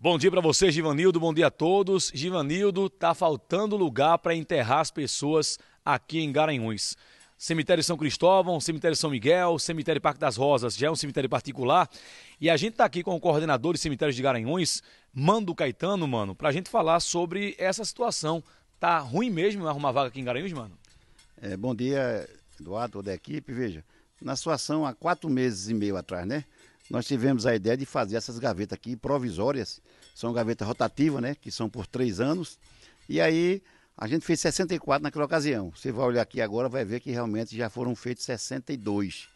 Bom dia para você, Givanildo. Bom dia a todos. Givanildo, tá faltando lugar para enterrar as pessoas aqui em Garanhuns. Cemitério São Cristóvão, Cemitério São Miguel, Cemitério Parque das Rosas, já é um cemitério particular. E a gente tá aqui com o coordenador de cemitérios de Garanhuns, Mando Caetano, mano, para a gente falar sobre essa situação. Tá ruim mesmo arrumar vaga aqui em Garanhuns, mano? É, bom dia, Eduardo, toda a equipe. Veja, na situação há quatro meses e meio atrás, né? nós tivemos a ideia de fazer essas gavetas aqui provisórias. São gavetas rotativas, né? Que são por três anos. E aí a gente fez 64 naquela ocasião. Você vai olhar aqui agora, vai ver que realmente já foram feitos 62.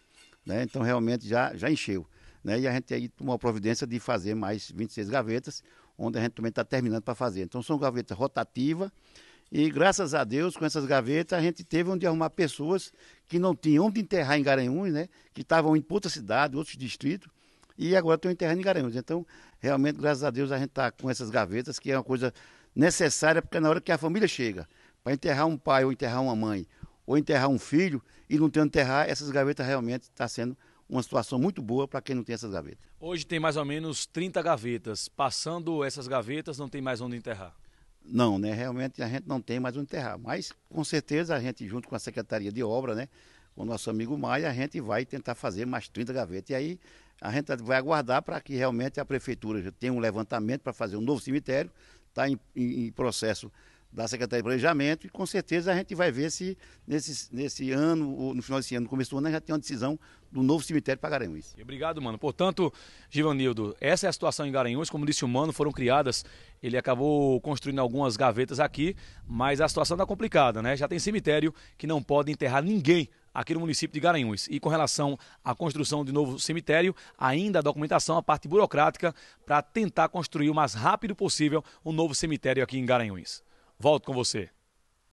Né? Então realmente já, já encheu. Né? E a gente aí tomou a providência de fazer mais 26 gavetas, onde a gente também está terminando para fazer. Então são gavetas rotativas. E graças a Deus, com essas gavetas, a gente teve onde arrumar pessoas que não tinham onde enterrar em Garanhuns, né? Que estavam em outra cidade, outros distritos, e agora estou em Garanhuns. Então, realmente, graças a Deus, a gente está com essas gavetas, que é uma coisa necessária, porque é na hora que a família chega, para enterrar um pai ou enterrar uma mãe, ou enterrar um filho, e não tem onde enterrar, essas gavetas realmente está sendo uma situação muito boa para quem não tem essas gavetas. Hoje tem mais ou menos 30 gavetas. Passando essas gavetas, não tem mais onde enterrar. Não, né? Realmente a gente não tem mais onde enterrar. Mas com certeza a gente, junto com a Secretaria de Obra, né? Com o nosso amigo Maia, a gente vai tentar fazer mais 30 gavetas. E aí a gente tá, vai aguardar para que realmente a prefeitura já tenha um levantamento para fazer um novo cemitério. Está em, em, processo da Secretaria de Planejamento e com certeza a gente vai ver se nesse, nesse ano, ou no final desse ano, no começo do ano, já tem uma decisão do novo cemitério para Garanhuns. Obrigado, mano. Portanto, Givanildo, essa é a situação em Garanhuns. Como disse o Mano, foram criadas, ele acabou construindo algumas gavetas aqui, mas a situação está complicada, né? Já tem cemitério que não pode enterrar ninguém aqui no município de Garanhuns. E com relação à construção de novo cemitério, ainda a documentação, a parte burocrática, para tentar construir o mais rápido possível um novo cemitério aqui em Garanhuns. Volto com você.